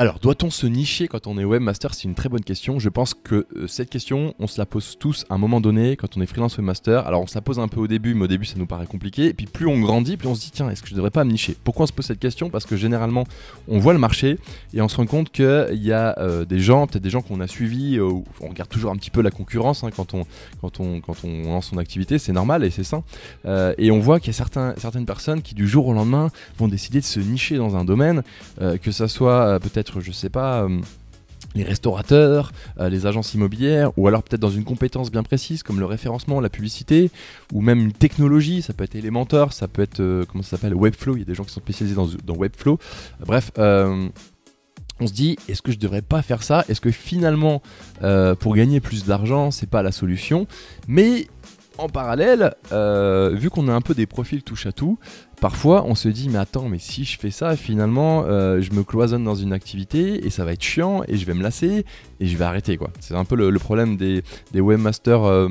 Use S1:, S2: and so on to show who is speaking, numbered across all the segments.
S1: Alors, doit-on se nicher quand on est webmaster C'est une très bonne question. Je pense que euh, cette question, on se la pose tous à un moment donné quand on est freelance webmaster. Alors, on se la pose un peu au début, mais au début, ça nous paraît compliqué. Et puis, plus on grandit, plus on se dit, tiens, est-ce que je ne devrais pas me nicher Pourquoi on se pose cette question Parce que généralement, on voit le marché et on se rend compte qu'il y a euh, des gens, peut-être des gens qu'on a suivis, euh, on regarde toujours un petit peu la concurrence hein, quand, on, quand, on, quand on lance son activité, c'est normal et c'est sain. et on voit qu'il y a certains, certaines personnes qui, du jour au lendemain, vont décider de se nicher dans un domaine, que ça soit peut-être je sais pas, euh, les restaurateurs, euh, les agences immobilières, ou alors peut-être dans une compétence bien précise comme le référencement, la publicité, ou même une technologie, ça peut être Elementor, ça peut être, euh, comment ça s'appelle, Webflow, il y a des gens qui sont spécialisés dans, Webflow. Bref, on se dit est-ce que je devrais pas faire ça Est-ce que finalement pour gagner plus d'argent c'est pas la solution Mais en parallèle, vu qu'on a un peu des profils touche à tout, parfois on se dit mais attends mais si je fais ça finalement euh, je me cloisonne dans une activité et ça va être chiant et je vais me lasser et je vais arrêter quoi. C'est un peu le, problème des, webmasters euh,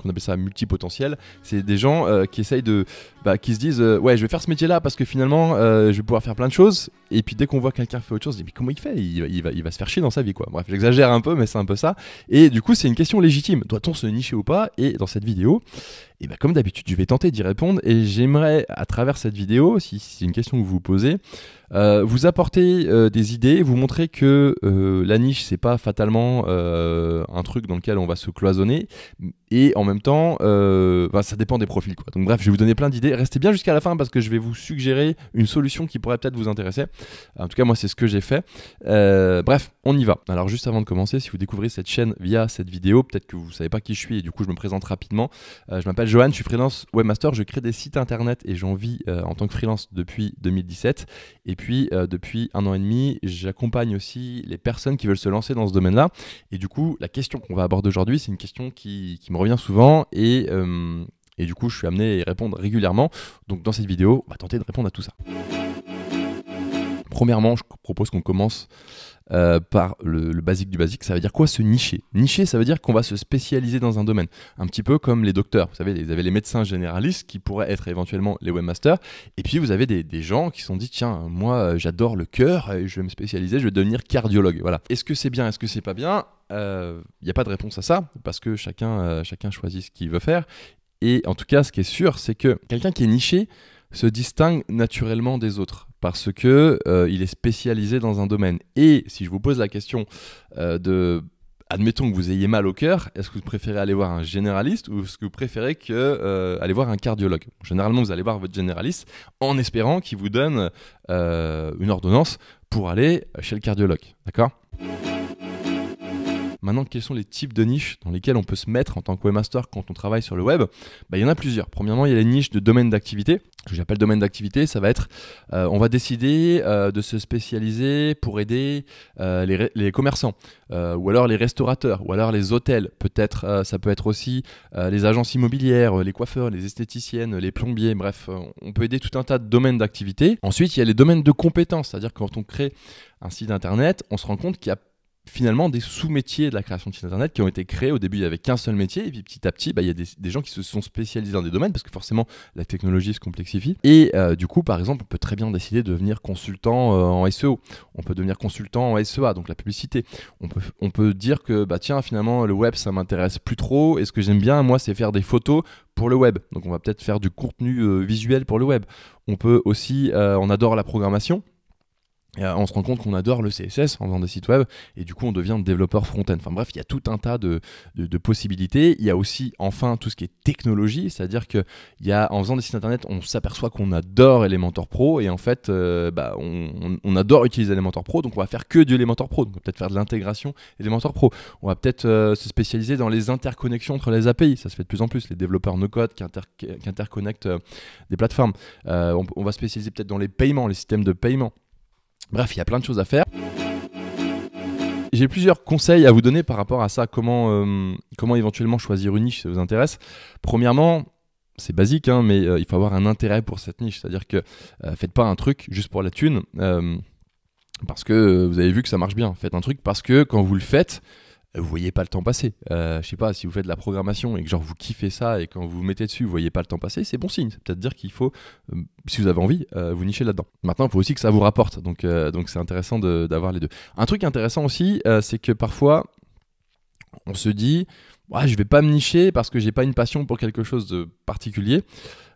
S1: qu'on appelle ça multipotentiel. C'est des gens euh, qui essayent de, bah, qui se disent euh, ouais je vais faire ce métier là parce que finalement je vais pouvoir faire plein de choses et puis dès qu'on voit quelqu'un faire autre chose, on dit mais comment il fait il, va, il va se faire chier dans sa vie quoi. Bref, j'exagère un peu mais c'est un peu ça. Et du coup c'est une question légitime. Doit-on se nicher ou pas Et dans cette vidéo, et bah comme d'habitude, je vais tenter d'y répondre et j'aimerais à travers cette vidéo, si c'est une question que vous vous posez, euh, vous apportez euh, des idées, vous montrez que euh, la niche, c'est pas fatalement un truc dans lequel on va se cloisonner, et en même temps, bah, ça dépend des profils. Quoi. Donc bref, je vais vous donner plein d'idées. Restez bien jusqu'à la fin parce que je vais vous suggérer une solution qui pourrait peut-être vous intéresser. En tout cas, moi, c'est ce que j'ai fait. bref, on y va. Alors juste avant de commencer, si vous découvrez cette chaîne via cette vidéo, peut-être que vous savez pas qui je suis et du coup, je me présente rapidement. je m'appelle Johan, je suis freelance webmaster, je crée des sites internet et j'en vis en tant que freelance depuis 2017. Et et puis, euh, depuis un an et demi, j'accompagne aussi les personnes qui veulent se lancer dans ce domaine-là. Et du coup, la question qu'on va aborder aujourd'hui, c'est une question qui, me revient souvent et, euh, et du coup, je suis amené à y répondre régulièrement. Donc, dans cette vidéo, on va tenter de répondre à tout ça premièrement, je propose qu'on commence euh, par le, basique du basique. Ça veut dire quoi se nicher Nicher, ça veut dire qu'on va se spécialiser dans un domaine. Un petit peu comme les docteurs. Vous savez, vous avez les médecins généralistes qui pourraient être éventuellement les webmasters. Et puis vous avez des, gens qui se sont dit tiens, moi euh, j'adore le cœur, je vais me spécialiser, je vais devenir cardiologue. Voilà. Est-ce que c'est bien Est-ce que c'est pas bien Il n'y euh, a pas de réponse à ça parce que chacun, chacun choisit ce qu'il veut faire. Et en tout cas, ce qui est sûr, c'est que quelqu'un qui est niché, se distingue naturellement des autres parce que euh, il est spécialisé dans un domaine. Et si je vous pose la question euh, de Admettons que vous ayez mal au cœur, est-ce que vous préférez aller voir un généraliste ou est-ce que vous préférez euh, aller voir un cardiologue Généralement, vous allez voir votre généraliste en espérant qu'il vous donne une ordonnance pour aller chez le cardiologue. D'accord Maintenant, quels sont les types de niches dans lesquelles on peut se mettre en tant que webmaster quand on travaille sur le web bah, Il y en a plusieurs. Premièrement, il y a les niches de domaine d'activité. Ce que j'appelle domaine d'activité, ça va être, euh, on va décider euh, de se spécialiser pour aider euh, les, commerçants, ou alors les restaurateurs, ou alors les hôtels. Peut-être, ça peut être aussi les agences immobilières, les coiffeurs, les esthéticiennes, les plombiers. Bref, on peut aider tout un tas de domaines d'activité. Ensuite, il y a les domaines de compétences, c'est-à-dire quand on crée un site internet, on se rend compte qu'il y a finalement des sous-métiers de la création de sites internet qui ont été créés. Au début, il n'y avait qu'un seul métier, et puis petit à petit, bah, il y a des, gens qui se sont spécialisés dans des domaines parce que forcément, la technologie se complexifie. Et euh, du coup, par exemple, on peut très bien décider de devenir consultant euh, en SEO. On peut devenir consultant en SEA, donc la publicité. On peut, on peut dire que, bah, tiens, finalement, le web, ça m'intéresse plus trop. Et ce que j'aime bien, moi, c'est faire des photos pour le web. Donc on va peut-être faire du contenu euh, visuel pour le web. On peut aussi, on adore la programmation. Euh, on se rend compte qu'on adore le CSS en faisant des sites web et du coup on devient développeur front-end. Enfin bref, il y a tout un tas de, possibilités. Il y a aussi enfin tout ce qui est technologie, c'est-à-dire que il y a, en faisant des sites internet, on s'aperçoit qu'on adore Elementor Pro et en fait euh, bah, on, adore utiliser Elementor Pro, donc on va faire que du Elementor Pro, donc on va peut-être faire de l'intégration Elementor Pro. On va peut-être euh, se spécialiser dans les interconnexions entre les API, ça se fait de plus en plus, les développeurs no-code qui, interconnectent des plateformes. On, on va spécialiser peut-être dans les paiements, les systèmes de paiement. Bref, il y a plein de choses à faire. J'ai plusieurs conseils à vous donner par rapport à ça, comment, euh, comment éventuellement choisir une niche si ça vous intéresse. Premièrement, c'est basique, hein, mais euh, il faut avoir un intérêt pour cette niche. C'est-à-dire que euh, faites pas un truc juste pour la thune, parce que vous avez vu que ça marche bien. Faites un truc parce que quand vous le faites, vous voyez pas le temps passer. Je euh, je sais pas, si vous faites de la programmation et que genre vous kiffez ça et quand vous vous mettez dessus, vous voyez pas le temps passer, c'est bon signe. C'est peut-être dire qu'il faut, euh, si vous avez envie, euh, vous nicher là-dedans. Maintenant, il faut aussi que ça vous rapporte. Donc, donc c'est intéressant d'avoir les deux. Un truc intéressant aussi, c'est que parfois, on se dit, ouais, je vais pas me nicher parce que j'ai pas une passion pour quelque chose de particulier.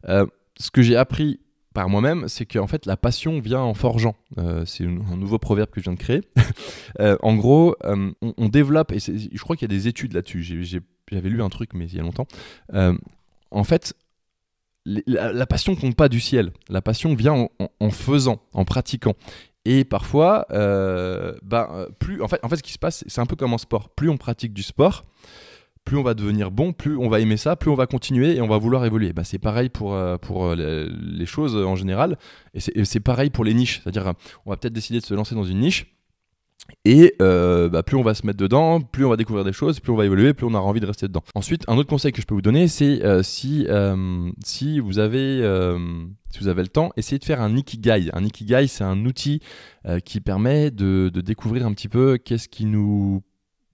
S1: ce que j'ai appris par moi-même, c'est qu'en fait la passion vient en forgeant. Euh, c'est un nouveau proverbe que je viens de créer. Euh, en gros, euh, on, développe, et je crois qu'il y a des études là-dessus, j'avais lu un truc, mais il y a longtemps. en fait, la, passion compte pas du ciel. La passion vient en, faisant, en pratiquant. Et parfois, ben, plus, en fait, en fait, ce qui se passe, c'est un peu comme en sport. Plus on pratique du sport, plus on va devenir bon, plus on va aimer ça, plus on va continuer et on va vouloir évoluer. Bah, c'est pareil pour, euh, pour euh, les, choses en général et c'est pareil pour les niches. C'est-à-dire, euh, on va peut-être décider de se lancer dans une niche. Et bah, plus on va se mettre dedans, plus on va découvrir des choses, plus on va évoluer, plus on aura envie de rester dedans. Ensuite, un autre conseil que je peux vous donner, c'est si, si, vous avez, si vous avez le temps, essayez de faire un Ikigai. Un Ikigai, c'est un outil qui permet de, de découvrir un petit peu qu'est-ce qui nous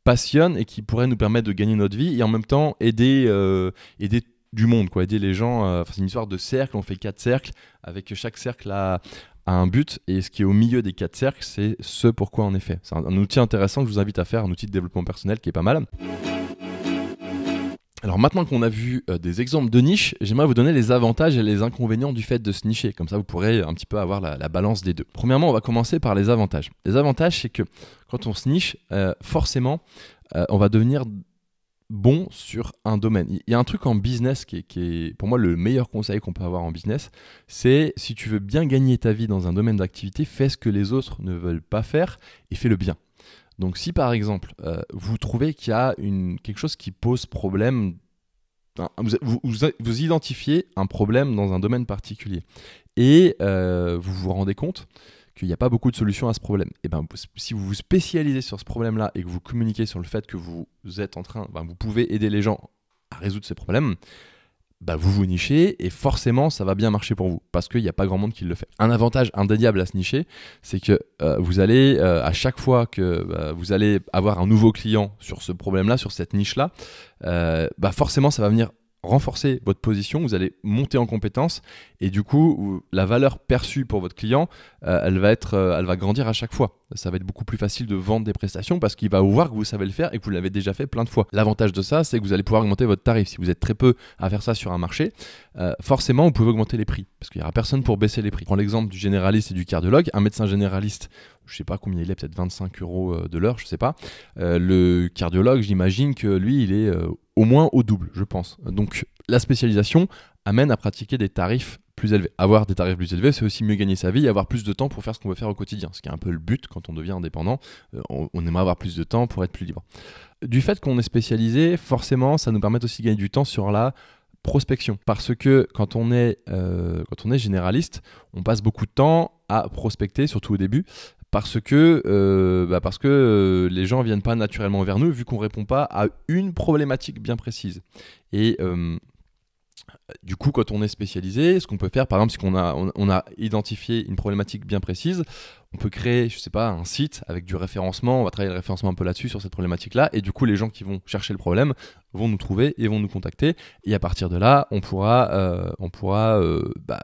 S1: passionne et qui pourrait nous permettre de gagner notre vie et en même temps aider, euh, aider du monde, quoi, aider les gens. Euh, c'est une histoire de cercle, on fait quatre cercles, avec chaque cercle a un but, et ce qui est au milieu des quatre cercles, c'est ce pourquoi en effet. C'est un, outil intéressant que je vous invite à faire, un outil de développement personnel qui est pas mal. Alors maintenant qu'on a vu euh, des exemples de niches, j'aimerais vous donner les avantages et les inconvénients du fait de se nicher. Comme ça, vous pourrez un petit peu avoir la, balance des deux. Premièrement, on va commencer par les avantages. Les avantages, c'est que quand on se niche, euh, forcément, euh, on va devenir bon sur un domaine. Il y a un truc en business qui qui est pour moi le meilleur conseil qu'on peut avoir en business, c'est si tu veux bien gagner ta vie dans un domaine d'activité, fais ce que les autres ne veulent pas faire et fais le bien. Donc si par exemple, euh, vous trouvez qu'il y a une, quelque chose qui pose problème, vous, identifiez un problème dans un domaine particulier et euh, vous vous rendez compte qu'il n'y a pas beaucoup de solutions à ce problème. Et ben, si vous vous spécialisez sur ce problème-là et que vous communiquez sur le fait que vous êtes en train, ben, vous pouvez aider les gens à résoudre ces problèmes, bah, vous vous nichez et forcément ça va bien marcher pour vous parce qu'il n'y a pas grand monde qui le fait. Un avantage indéniable à se nicher, c'est que euh, vous allez euh, à chaque fois que bah, vous allez avoir un nouveau client sur ce problème-là, sur cette niche-là, euh, bah forcément ça va venir renforcer votre position, vous allez monter en compétence et du coup la valeur perçue pour votre client, elle va être, elle va grandir à chaque fois ça va être beaucoup plus facile de vendre des prestations parce qu'il va voir que vous savez le faire et que vous l'avez déjà fait plein de fois. L'avantage de ça, c'est que vous allez pouvoir augmenter votre tarif. Si vous êtes très peu à faire ça sur un marché, euh, forcément, vous pouvez augmenter les prix parce qu'il n'y aura personne pour baisser les prix. Prends l'exemple du généraliste et du cardiologue. Un médecin généraliste, je ne sais pas combien il est, peut-être 25 euros euh, de l'heure, je ne sais pas. Euh, le cardiologue, j'imagine que lui, il est au moins au double, je pense. Donc la spécialisation amène à pratiquer des tarifs plus élevés. Avoir des tarifs plus élevés, c'est aussi mieux gagner sa vie et avoir plus de temps pour faire ce qu'on veut faire au quotidien, ce qui est un peu le but quand on devient indépendant. Euh, on, on, aimerait avoir plus de temps pour être plus libre. Du fait qu'on est spécialisé, forcément, ça nous permet aussi de gagner du temps sur la prospection. Parce que quand on est, euh, quand on est généraliste, on passe beaucoup de temps à prospecter, surtout au début, parce que, euh, bah, parce que les gens ne viennent pas naturellement vers nous vu qu'on ne répond pas à une problématique bien précise. Et du coup, quand on est spécialisé, ce qu'on peut faire, par exemple, c'est qu'on a, on, a identifié une problématique bien précise, on peut créer, je ne sais pas, un site avec du référencement, on va travailler le référencement un peu là-dessus, sur cette problématique-là, et du coup, les gens qui vont chercher le problème vont nous trouver et vont nous contacter, et à partir de là, on pourra, euh, on pourra euh, bah,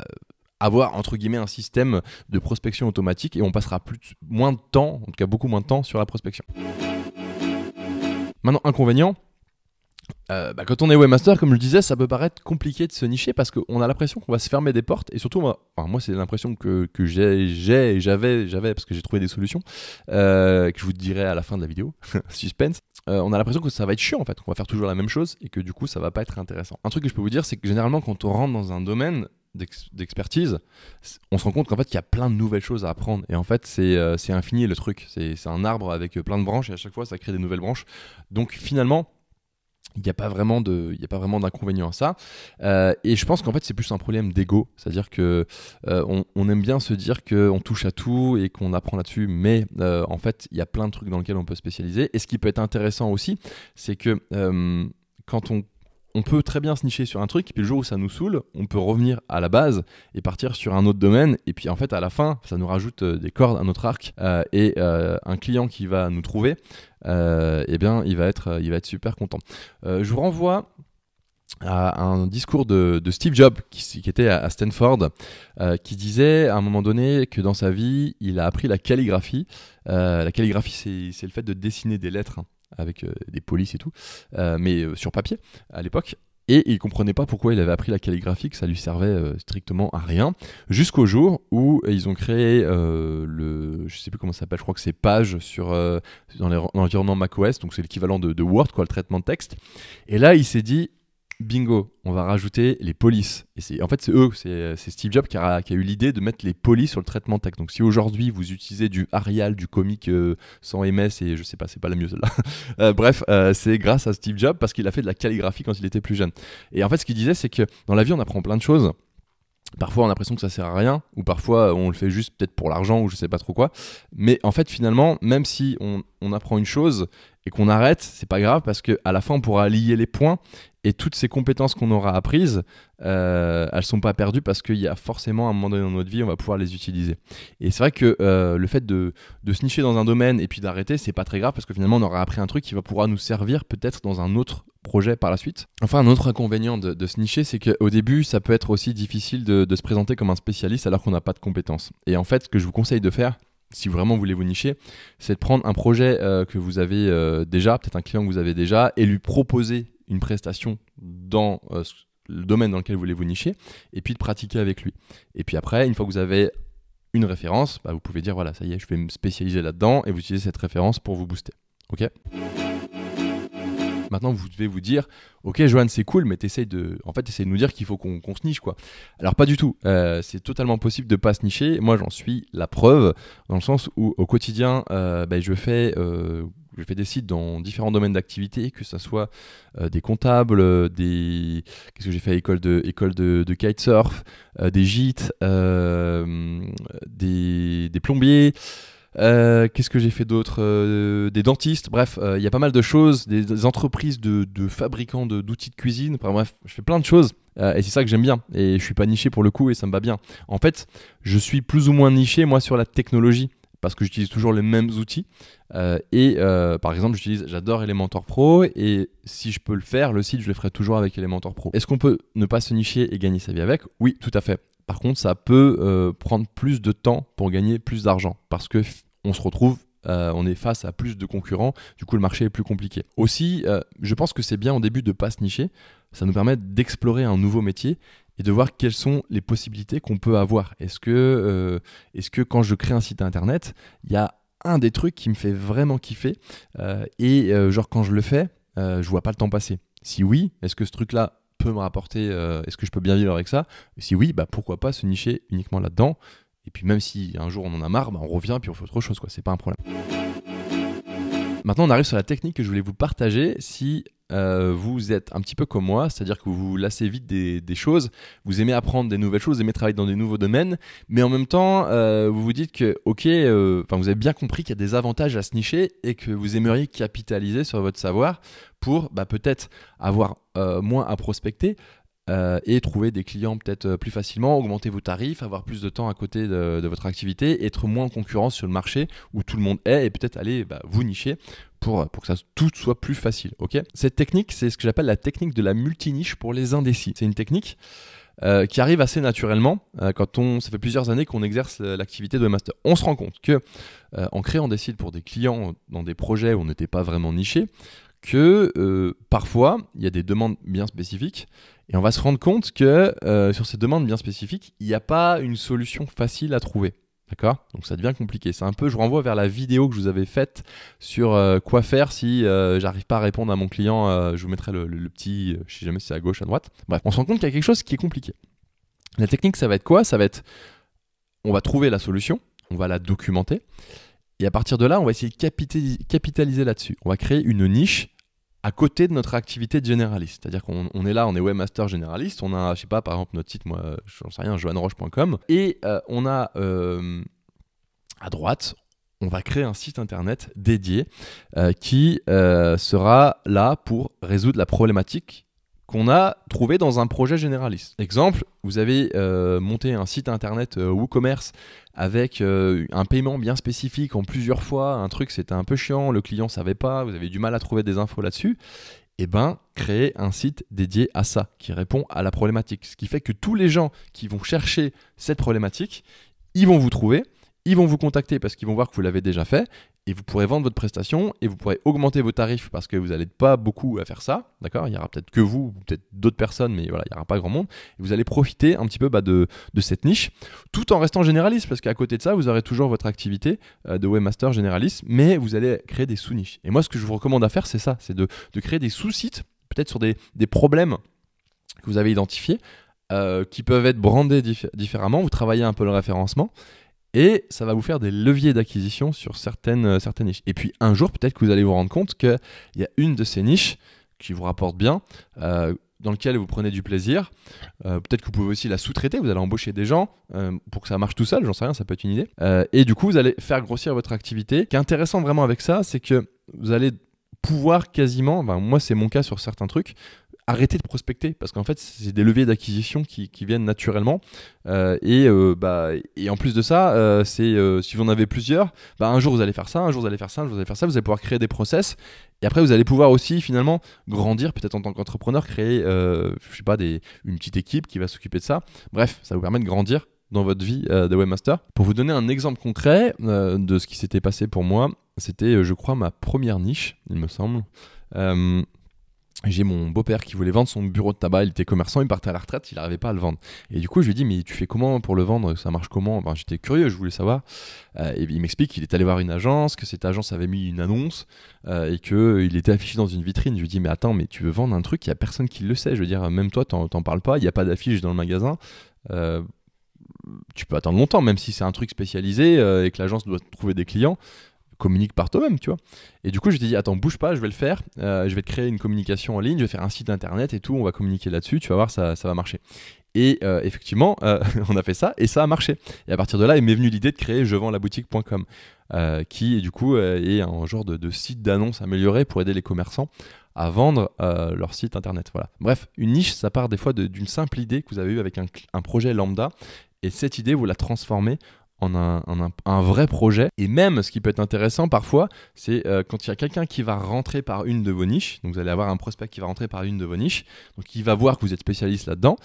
S1: avoir entre guillemets un système de prospection automatique, et on passera plus, moins de temps, en tout cas beaucoup moins de temps, sur la prospection. Maintenant, inconvénient, euh, bah, quand on est webmaster, comme je le disais, ça peut paraître compliqué de se nicher parce qu'on a l'impression qu'on va se fermer des portes et surtout, moi, moi c'est l'impression que, que j'ai et j'avais, j'avais parce que j'ai trouvé des solutions euh, que je vous dirai à la fin de la vidéo, suspense. Euh, on a l'impression que ça va être chiant en fait, qu'on va faire toujours la même chose et que du coup ça va pas être intéressant. Un truc que je peux vous dire, c'est que généralement quand on rentre dans un domaine, d'expertise, on se rend compte qu'en fait, il y a plein de nouvelles choses à apprendre. Et en fait, c'est infini le truc. C'est un arbre avec plein de branches et à chaque fois, ça crée des nouvelles branches. Donc finalement, il n'y a pas vraiment de il a pas vraiment d'inconvénient à ça euh, et je pense qu'en fait c'est plus un problème d'ego c'est à dire que euh, on, aime bien se dire qu'on touche à tout et qu'on apprend là-dessus mais euh, en fait il y a plein de trucs dans lesquels on peut spécialiser et ce qui peut être intéressant aussi c'est que quand on on peut très bien se nicher sur un truc, et puis le jour où ça nous saoule, on peut revenir à la base et partir sur un autre domaine. Et puis en fait, à la fin, ça nous rajoute euh, des cordes à notre arc. Euh, et euh, un client qui va nous trouver, eh bien, il va être, il va être super content. je vous renvoie à un discours de, Steve Jobs qui, était à Stanford, qui disait à un moment donné que dans sa vie, il a appris la calligraphie. la calligraphie, c'est le fait de dessiner des lettres. Hein avec euh, des polices et tout, euh, mais euh, sur papier à l'époque. Et il comprenait pas pourquoi il avait appris la calligraphie, que ça lui servait strictement à rien, jusqu'au jour où ils ont créé le, je sais plus comment ça s'appelle, je crois que c'est Page sur dans l'environnement macOS, donc c'est l'équivalent de, de Word, quoi, le traitement de texte. Et là, il s'est dit, bingo, on va rajouter les polices. Et c'est, en fait, c'est eux, c'est, Steve Jobs qui a, eu l'idée de mettre les polices sur le traitement texte. Donc, si aujourd'hui vous utilisez du Arial, du comic euh, sans MS, et je sais pas, c'est pas la mieux celle-là. Euh, bref, euh, c'est grâce à Steve Jobs parce qu'il a fait de la calligraphie quand il était plus jeune. Et en fait, ce qu'il disait, c'est que dans la vie, on apprend plein de choses. Parfois, on a l'impression que ça sert à rien, ou parfois, on le fait juste peut-être pour l'argent, ou je sais pas trop quoi. Mais en fait, finalement, même si on on apprend une chose et qu'on arrête, c'est pas grave parce qu'à la fin, on pourra lier les points et toutes ces compétences qu'on aura apprises, elles euh, elles sont pas perdues parce qu'il y a forcément à un moment donné dans notre vie, on va pouvoir les utiliser. Et c'est vrai que euh, le fait de, se nicher dans un domaine et puis d'arrêter, c'est pas très grave parce que finalement, on aura appris un truc qui va pouvoir nous servir peut-être dans un autre projet par la suite. Enfin, un autre inconvénient de, se nicher, c'est qu'au début, ça peut être aussi difficile de, de se présenter comme un spécialiste alors qu'on n'a pas de compétences. Et en fait, ce que je vous conseille de faire, si vraiment vous voulez vous nicher, c'est de prendre un projet euh, que vous avez euh, déjà, peut-être un client que vous avez déjà, et lui proposer une prestation dans euh, le domaine dans lequel vous voulez vous nicher, et puis de pratiquer avec lui. Et puis après, une fois que vous avez une référence, bah, vous pouvez dire voilà, ça y est, je vais me spécialiser là-dedans, et vous utilisez cette référence pour vous booster. OK Maintenant, vous devez vous dire, ok, Johan, c'est cool, mais t'essayes de, en fait, de nous dire qu'il faut qu'on se niche, quoi. Alors pas du tout. Euh, c'est totalement possible de pas se nicher. Moi, j'en suis la preuve dans le sens où au quotidien, euh, ben, je fais euh, je fais des sites dans différents domaines d'activité, que ce soit des comptables, des. Qu'est-ce que j'ai fait École de, école de, kitesurf, des gîtes, des, des, plombiers, euh, qu'est-ce que j'ai fait d'autre euh, Des dentistes, bref, euh, il y a pas mal de choses, des, entreprises de, fabricants d'outils de, cuisine, bref, je fais plein de choses. et c'est ça que j'aime bien. Et je suis pas niché pour le coup et ça me va bien. En fait, je suis plus ou moins niché, moi, sur la technologie parce que j'utilise toujours les mêmes outils. et par exemple, j'utilise, j'adore Elementor Pro et si je peux le faire, le site, je le ferai toujours avec Elementor Pro. Est-ce qu'on peut ne pas se nicher et gagner sa vie avec Oui, tout à fait. Par contre, ça peut euh, prendre plus de temps pour gagner plus d'argent parce que on se retrouve euh, on est face à plus de concurrents, du coup le marché est plus compliqué. Aussi, euh, je pense que c'est bien au début de pas se nicher, ça nous permet d'explorer un nouveau métier et de voir quelles sont les possibilités qu'on peut avoir. Est-ce que, que quand je crée un site internet, il y a un des trucs qui me fait vraiment kiffer et genre quand je le fais, je vois pas le temps passer. Si oui, est-ce que ce truc-là peut me rapporter euh, Est-ce que je peux bien vivre avec ça si oui, bah pourquoi pas se nicher uniquement là-dedans Et puis même si un jour on en a marre, bah, on revient puis on fait autre chose, quoi. C'est pas un problème. Maintenant, on arrive sur la technique que je voulais vous partager. Si euh, vous êtes un petit peu comme moi, c'est-à-dire que vous vous lassez vite des, choses, vous aimez apprendre des nouvelles choses, vous aimez travailler dans des nouveaux domaines, mais en même temps, euh, vous vous dites que, ok, euh, vous avez bien compris qu'il y a des avantages à se nicher et que vous aimeriez capitaliser sur votre savoir pour bah, peut-être avoir moins à prospecter, euh, et trouver des clients peut-être euh, plus facilement, augmenter vos tarifs, avoir plus de temps à côté de, votre activité, être moins en concurrence sur le marché où tout le monde est et peut-être aller bah, vous nicher pour, euh, pour, que ça tout soit plus facile. ok Cette technique, c'est ce que j'appelle la technique de la multiniche pour les indécis. C'est une technique qui arrive assez naturellement quand on ça fait plusieurs années qu'on exerce l'activité de master. On se rend compte que en créant des sites pour des clients dans des projets où on n'était pas vraiment niché, que euh, parfois, il y a des demandes bien spécifiques, et on va se rendre compte que euh, sur ces demandes bien spécifiques, il n'y a pas une solution facile à trouver. D'accord Donc ça devient compliqué. C'est un peu, je renvoie vers la vidéo que je vous avais faite sur euh, quoi faire si j'arrive pas à répondre à mon client. je vous mettrai le, petit, je sais jamais si c'est à gauche, à droite. Bref, on se rend compte qu'il y a quelque chose qui est compliqué. La technique, ça va être quoi Ça va être, on va trouver la solution, on va la documenter, et à partir de là, on va essayer de capitaliser là-dessus. On va créer une niche à côté de notre activité de généraliste. C'est-à-dire qu'on est là, on est webmaster généraliste, on a, je sais pas, par exemple, notre site, moi, j'en sais rien, joanneroche.com. et euh, on a euh, à droite, on va créer un site internet dédié euh, qui sera là pour résoudre la problématique qu'on a trouvé dans un projet généraliste. Exemple, vous avez euh, monté un site internet euh, WooCommerce avec euh, un paiement bien spécifique en plusieurs fois, un truc c'était un peu chiant, le client ne savait pas, vous avez du mal à trouver des infos là-dessus. et eh ben, créer un site dédié à ça, qui répond à la problématique. Ce qui fait que tous les gens qui vont chercher cette problématique, ils vont vous trouver ils vont vous contacter parce qu'ils vont voir que vous l'avez déjà fait et vous pourrez vendre votre prestation et vous pourrez augmenter vos tarifs parce que vous n'allez pas beaucoup à faire ça, d'accord Il y aura peut-être que vous, peut-être d'autres personnes, mais voilà, il n'y aura pas grand monde. Et vous allez profiter un petit peu bah, de, de, cette niche tout en restant généraliste parce qu'à côté de ça, vous aurez toujours votre activité euh, de webmaster généraliste, mais vous allez créer des sous-niches. Et moi, ce que je vous recommande à faire, c'est ça, c'est de, de, créer des sous-sites, peut-être sur des, des problèmes que vous avez identifiés, euh, qui peuvent être brandés différemment. Vous travaillez un peu le référencement et ça va vous faire des leviers d'acquisition sur certaines, euh, certaines niches. Et puis un jour, peut-être que vous allez vous rendre compte qu'il y a une de ces niches qui vous rapporte bien, euh, dans laquelle vous prenez du plaisir. Euh, peut-être que vous pouvez aussi la sous-traiter, vous allez embaucher des gens pour que ça marche tout seul, j'en sais rien, ça peut être une idée. et du coup, vous allez faire grossir votre activité. Ce qui est intéressant vraiment avec ça, c'est que vous allez pouvoir quasiment, ben moi c'est mon cas sur certains trucs, arrêter de prospecter parce qu'en fait c'est des leviers d'acquisition qui, viennent naturellement euh, et euh, bah et en plus de ça euh, c'est si vous en avez plusieurs bah un jour vous allez faire ça un jour vous allez faire ça un jour vous allez faire ça vous allez pouvoir créer des process et après vous allez pouvoir aussi finalement grandir peut-être en tant qu'entrepreneur créer je sais pas des une petite équipe qui va s'occuper de ça bref ça vous permet de grandir dans votre vie de webmaster pour vous donner un exemple concret de ce qui s'était passé pour moi c'était je crois ma première niche il me semble j'ai mon beau-père qui voulait vendre son bureau de tabac, il était commerçant, il partait à la retraite, il n'arrivait pas à le vendre. Et du coup, je lui ai dit, mais tu fais comment pour le vendre Ça marche comment ben, J'étais curieux, je voulais savoir. Euh, et il m'explique qu'il est allé voir une agence, que cette agence avait mis une annonce euh, et qu'il euh, était affiché dans une vitrine. Je lui ai dit, mais attends, mais tu veux vendre un truc, il n'y a personne qui le sait. Je veux dire, même toi, t'en parles pas, il n'y a pas d'affiche dans le magasin. tu peux attendre longtemps, même si c'est un truc spécialisé et que l'agence doit trouver des clients communique par toi-même, tu vois. Et du coup, je dis dit, attends, bouge pas, je vais le faire, euh, je vais te créer une communication en ligne, je vais faire un site internet et tout, on va communiquer là-dessus, tu vas voir, ça, va marcher. Et euh, effectivement, euh, on a fait ça et ça a marché. Et à partir de là, il m'est venu l'idée de créer je vends la boutique.com, qui du coup est un genre de, site d'annonce amélioré pour aider les commerçants à vendre leur site internet. Voilà. Bref, une niche, ça part des fois d'une simple idée que vous avez eue avec un, un projet lambda. Et cette idée, vous la transformez un, vrai projet. Et même, ce qui peut être intéressant parfois, c'est euh, quand il y a quelqu'un qui va rentrer par une de vos niches, donc vous allez avoir un prospect qui va rentrer par une de vos niches, donc il va voir que vous êtes spécialiste là-dedans,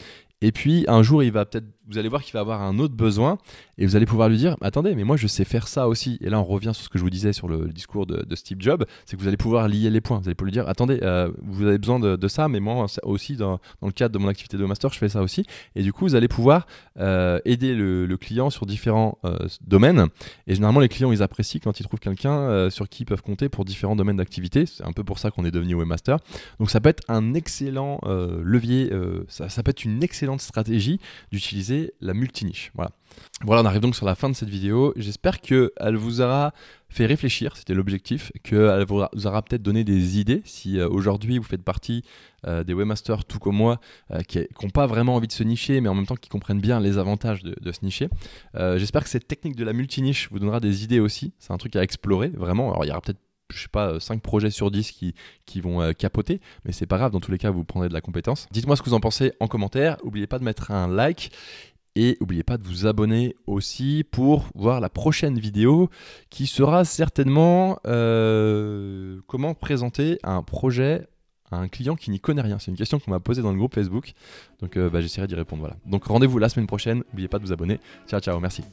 S1: et puis un jour il va peut-être vous allez voir qu'il va avoir un autre besoin et vous allez pouvoir lui dire attendez mais moi je sais faire ça aussi et là on revient sur ce que je vous disais sur le discours de, Steve Jobs c'est que vous allez pouvoir lier les points vous allez pouvoir lui dire attendez euh, vous avez besoin de, ça mais moi aussi dans, dans, le cadre de mon activité de master je fais ça aussi et du coup vous allez pouvoir euh, aider le, client sur différents euh, domaines et généralement les clients ils apprécient quand ils trouvent quelqu'un sur qui ils peuvent compter pour différents domaines d'activité c'est un peu pour ça qu'on est devenu webmaster donc ça peut être un excellent levier ça, ça peut être une excellente stratégie d'utiliser la la multiniche. Voilà. Voilà, on arrive donc sur la fin de cette vidéo. J'espère qu'elle vous aura fait réfléchir, c'était l'objectif, qu'elle vous aura peut-être donné des idées. Si euh, aujourd'hui vous faites partie euh, des webmasters tout comme moi, euh, qui n'ont pas vraiment envie de se nicher, mais en même temps qui comprennent bien les avantages de, se nicher. J'espère que cette technique de la multiniche vous donnera des idées aussi. C'est un truc à explorer, vraiment. Alors il y aura peut-être je sais pas, 5 euh, projets sur 10 qui, vont euh, capoter, mais c'est pas grave, dans tous les cas, vous prendrez de la compétence. Dites-moi ce que vous en pensez en commentaire, n'oubliez pas de mettre un like et n'oubliez pas de vous abonner aussi pour voir la prochaine vidéo qui sera certainement euh, comment présenter un projet à un client qui n'y connaît rien. C'est une question qu'on m'a posée dans le groupe Facebook, donc bah, j'essaierai d'y répondre. Voilà. Donc rendez-vous la semaine prochaine, n'oubliez pas de vous abonner. Ciao, ciao, merci.